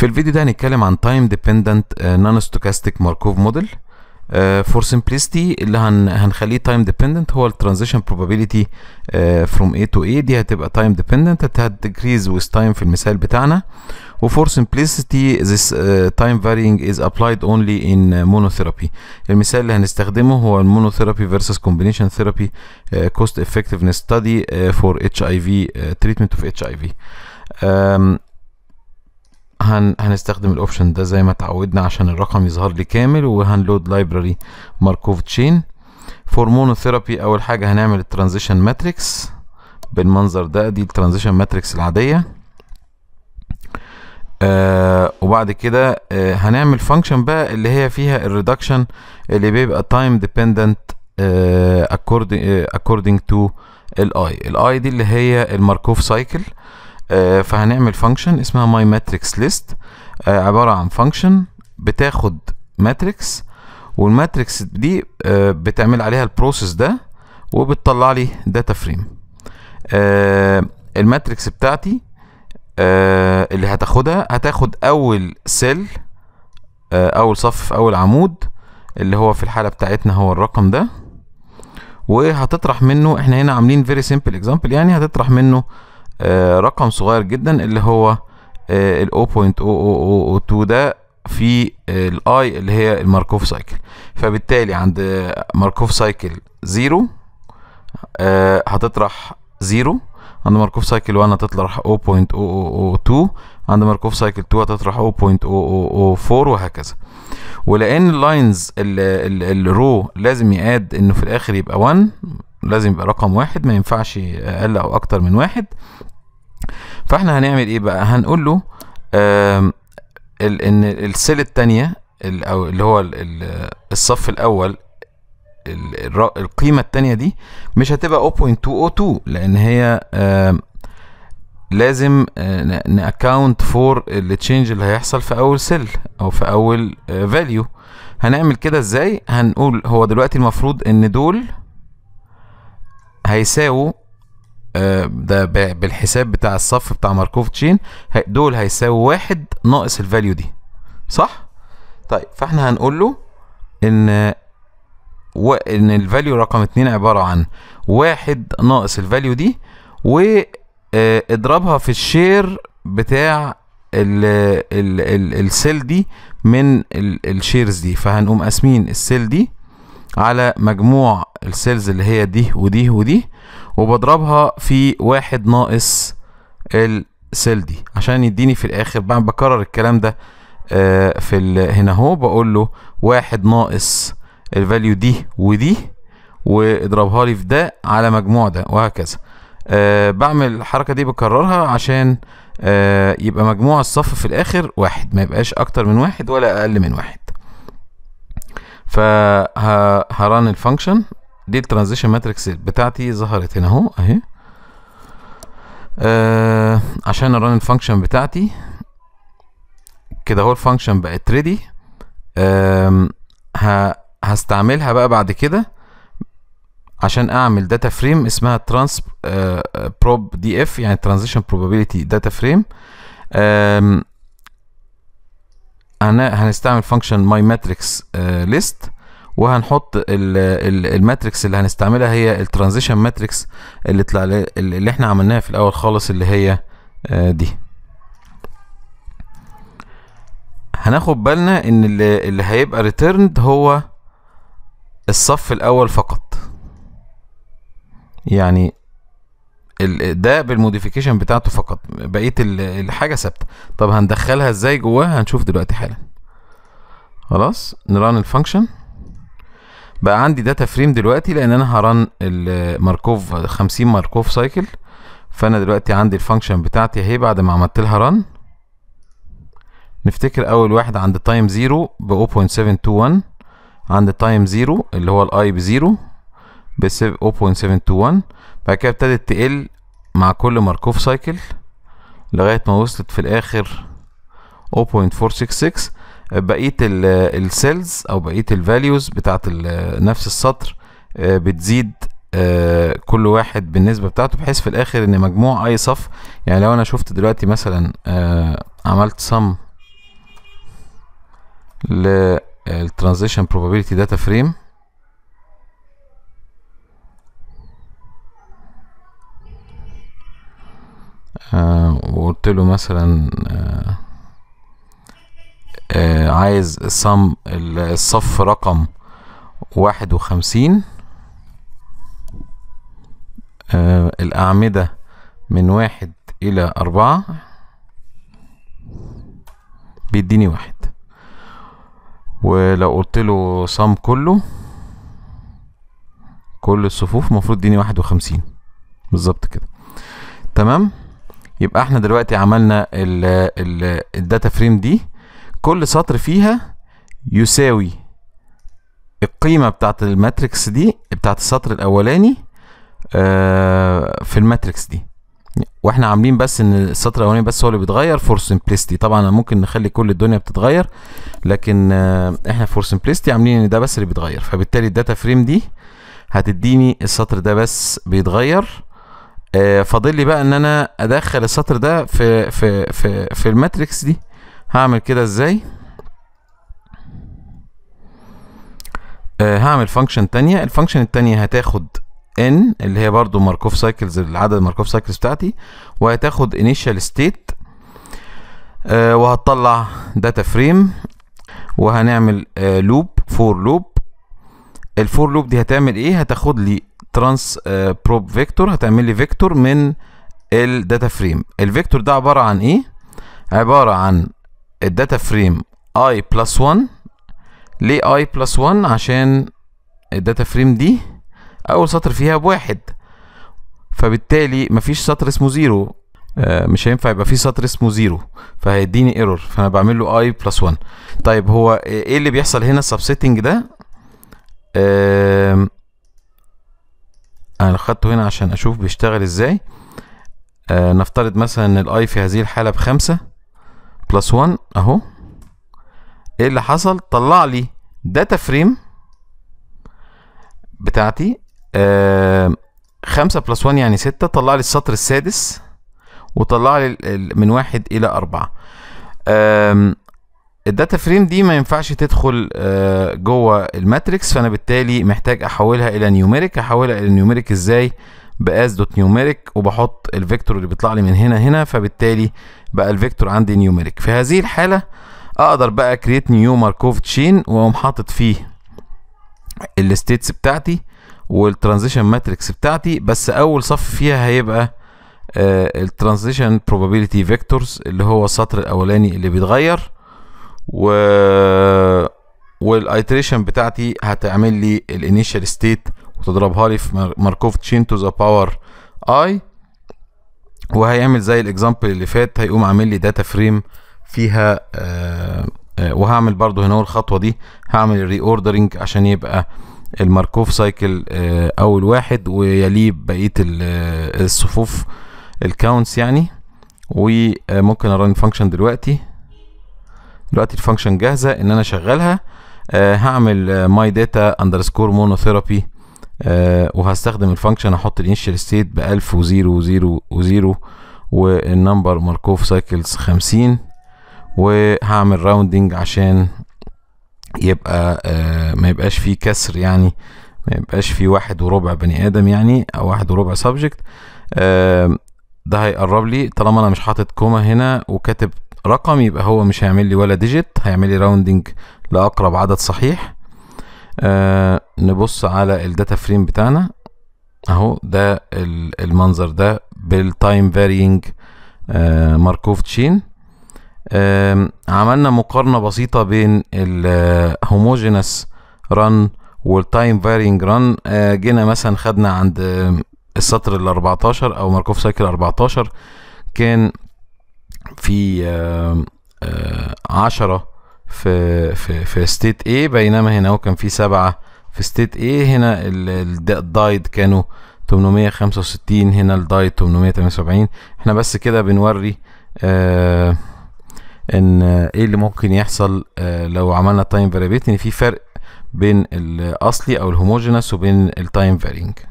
في الفيديو ده هنتكلم عن تايم ديبندنت نون ستوكاستيك ماركوف موديل فور سمبليستي اللي هن هنخليه تايم ديبندنت هو الترانزيشن probability فروم اي تو اي دي هتبقى تايم ديبندنت ديكريز ويز تايم في المثال بتاعنا وفور simplicity this uh, time varying is applied only in آه، monotherapy المثال اللي هنستخدمه هو المونوثيرابي versus combination therapy uh, cost effectiveness study uh, for HIV uh, treatment of HIV um, هن هنستخدم الاوبشن ده زي ما اتعودنا عشان الرقم يظهر لي كامل وهنلود لايبراري ماركوف تشين فور مونوثيرابي اول حاجه هنعمل الترانزيشن ماتريكس بالمنظر ده دي الترانزيشن ماتريكس العاديه آه وبعد كده آه هنعمل فانكشن بقى اللي هي فيها الريدكشن اللي بيبقى تايم ديبندنت اكوردنج according الاي آه، الاي دي اللي هي الماركوف سايكل آه آه، فهنعمل فانكشن اسمها ماي ماتريكس ليست عباره عن فانكشن بتاخد ماتريكس والماتريكس دي آه، بتعمل عليها البروسيس ده وبتطلع لي داتا فريم الماتريكس بتاعتي آه، اللي هتاخدها هتاخد اول سيل اول صف في اول عمود اللي هو في الحاله بتاعتنا هو الرقم ده وهتطرح منه احنا هنا عاملين فيري سيمبل اكزامبل يعني هتطرح منه آه، رقم صغير جدا اللي هو آه، ال 0.0002 ده في آه، الاي اللي هي الماركوف سايكل فبالتالي عند ماركوف سايكل 0 هتطرح 0 عند ماركوف سايكل 1 هتطرح 0.002 عند ماركوف سايكل 2 هتطرح 0.004 وهكذا ولان اللاينز الرو لازم يقاد انه في الاخر يبقى 1 لازم يبقى رقم واحد ما ينفعش اقل او اكتر من واحد فاحنا هنعمل ايه بقى هنقول له ان السيل الثانيه او اللي هو الصف الاول القيمة التانية دي مش هتبقى 0.202 لأن هي لازم آه، نأكاونت فور التشينج اللي هيحصل في أول سيل أو في أول فاليو آه، هنعمل كده ازاي هنقول هو دلوقتي المفروض ان دول هيساووا آه، ده بالحساب بتاع الصف بتاع ماركوف تشين دول هيساووا واحد ناقص الفاليو دي صح؟ طيب فاحنا هنقول له ان ان الفاليو رقم اتنين عبارة عن واحد ناقص الفاليو دي واضربها آه، في الشير بتاع ال ال ال السيل دي من الشيرز دي فهنقوم قاسمين السيل دي على مجموع السيلز اللي هي دي ودي ودي وبضربها في واحد ناقص السيل دي عشان يديني في الاخر بقى بكرر الكلام ده آه، في هنا اهو بقول له واحد ناقص الفاليو دي ودي واضربها لي في ده على مجموع ده وهكذا أه بعمل الحركه دي بكررها عشان أه يبقى مجموع الصف في الاخر واحد ما يبقاش اكتر من واحد ولا اقل من واحد فهران الفانكشن دي الترانزيشن ماتريكس بتاعتي ظهرت هنا اهو اهي آه عشان ارن الفانكشن بتاعتي كده اهو الفانكشن بقت ريدي آه هستعملها بقى بعد كده عشان اعمل داتا فريم اسمها ترانس بروب دي اف يعني ترانزيشن بروبابيلتي داتا فريم انا هنستعمل فانكشن ماي ماتريكس ليست وهنحط الماتريكس اللي هنستعملها هي الترانزيشن ماتريكس اللي طلع اللي احنا عملناها في الاول خالص اللي هي آه، دي هناخد بالنا ان اللي, هيبقى ريتيرند هو الصف الاول فقط يعني ده بالموديفيكيشن بتاعته فقط بقيه الحاجه ثابته طب هندخلها ازاي جواها هنشوف دلوقتي حالا خلاص نران الفانكشن بقى عندي داتا فريم دلوقتي لان انا هرن الماركوف 50 ماركوف سايكل فانا دلوقتي عندي الفانكشن بتاعتي اهي بعد ما عملت لها رن نفتكر اول واحد عند تايم زيرو ب 0.721 عند تايم زيرو اللي هو الاي بزيرو ب 0.721 بعد كده ابتدت تقل مع كل ماركوف سايكل لغايه ما وصلت في الاخر 0.466 بقيه السيلز او بقيه الفاليوز بتاعت نفس السطر آه، بتزيد آه، كل واحد بالنسبه بتاعته بحيث في الاخر ان مجموع اي صف يعني لو انا شفت دلوقتي مثلا آه، عملت سم للترانزيشن بروبابيلتي داتا فريم وقلت له مثلا عايز صم الصف رقم واحد وخمسين آه، الأعمدة من واحد إلى أربعة بيديني واحد ولو قلت له صم كله كل الصفوف مفروض يديني واحد وخمسين بالظبط كده تمام يبقى احنا دلوقتي عملنا الداتا فريم دي كل سطر فيها يساوي القيمة بتاعت الماتريكس دي بتاعت السطر الأولاني آه، في الماتريكس دي واحنا عاملين بس ان السطر الاولاني بس هو اللي بيتغير فور سمبلستي طبعا ممكن نخلي كل الدنيا بتتغير لكن آه، احنا فور سمبلستي عاملين ان ده بس اللي بيتغير فبالتالي الداتا فريم دي هتديني السطر ده بس بيتغير آه، فاضل لي بقى ان انا ادخل السطر ده في في في في الماتريكس دي هعمل كده ازاي آه هعمل فانكشن تانية الفانكشن التانية هتاخد ان اللي هي برضو ماركوف سايكلز العدد ماركوف سايكلز بتاعتي وهتاخد انيشال ستيت آه وهتطلع داتا فريم وهنعمل لوب فور لوب الفور لوب دي هتعمل ايه هتاخد لي ترانس بروب فيكتور هتعمل لي فيكتور من الداتا فريم الفيكتور ده عباره عن ايه عباره عن الداتا فريم i بلس 1 ليه i بلس 1 عشان الداتا فريم دي اول سطر فيها بواحد فبالتالي مفيش سطر اسمه زيرو آه، مش هينفع يبقى فيه سطر اسمه زيرو فهيديني ايرور فانا بعمل له اي بلس 1 طيب هو ايه اللي بيحصل هنا السبسيتنج ده انا خدته هنا عشان اشوف بيشتغل ازاي آه، نفترض مثلا ان الاي في هذه الحاله بخمسة بلس 1 اهو ايه اللي حصل طلع لي داتا فريم بتاعتي آه 5 بلس 1 يعني 6 طلع لي السطر السادس وطلع لي من واحد الى اربعة الداتا فريم دي ما ينفعش تدخل جوه الماتريكس فانا بالتالي محتاج احولها الى نيوميريك احولها الى نيوميريك ازاي بقاس دوت نيوميريك وبحط الفيكتور اللي بيطلع لي من هنا هنا فبالتالي بقى الفيكتور عندي نيوميريك في هذه الحاله اقدر بقى كريت نيو ماركوف تشين واقوم حاطط فيه الستيتس بتاعتي والترانزيشن ماتريكس بتاعتي بس اول صف فيها هيبقى الترانزيشن بروبابيلتي فيكتورز اللي هو السطر الاولاني اللي بيتغير و والايتريشن بتاعتي هتعمل لي الانيشال ستيت وتضربها لي في ماركوف تشين تو ذا باور اي وهيعمل زي الاكزامبل اللي فات هيقوم عامل لي داتا فريم فيها آه، آه، وهعمل برضو هنا الخطوه دي هعمل الري اوردرنج عشان يبقى الماركوف سايكل آه، اول واحد ويليه بقيه الصفوف الكاونتس يعني وممكن ارن فانكشن دلوقتي دلوقتي الفانكشن جاهزه ان انا اشغلها هعمل ماي داتا اندرسكور مونوثيرابي آه وهستخدم الفانكشن احط الانيشال ستيت ب 1000 و0 و0 والنمبر ماركوف سايكلز 50 وهعمل راوندنج عشان يبقى آه ما يبقاش فيه كسر يعني ما يبقاش فيه واحد وربع بني ادم يعني او واحد وربع سبجكت آه ده هيقرب لي طالما انا مش حاطط كوما هنا وكاتب رقم يبقى هو مش هيعمل لي ولا ديجيت هيعمل لي راوندنج لاقرب عدد صحيح آه نبص على الداتا فريم بتاعنا اهو ده المنظر ده بالتايم فارينج آه ماركوف تشين آه عملنا مقارنه بسيطه بين الهوموجينس ران والتايم فارينج ران جينا مثلا خدنا عند السطر ال 14 او ماركوف سايكل 14 كان في 10 آه، آه، في في في ستيت A بينما هنا هو كان في سبعة في ستيت A هنا الدايد كانوا 865 هنا الدايد 878 احنا بس كده بنوري آه ان ايه اللي ممكن يحصل آه لو عملنا تايم فاريبيليتي ان في فرق بين الاصلي او الهوموجينس وبين التايم فارينج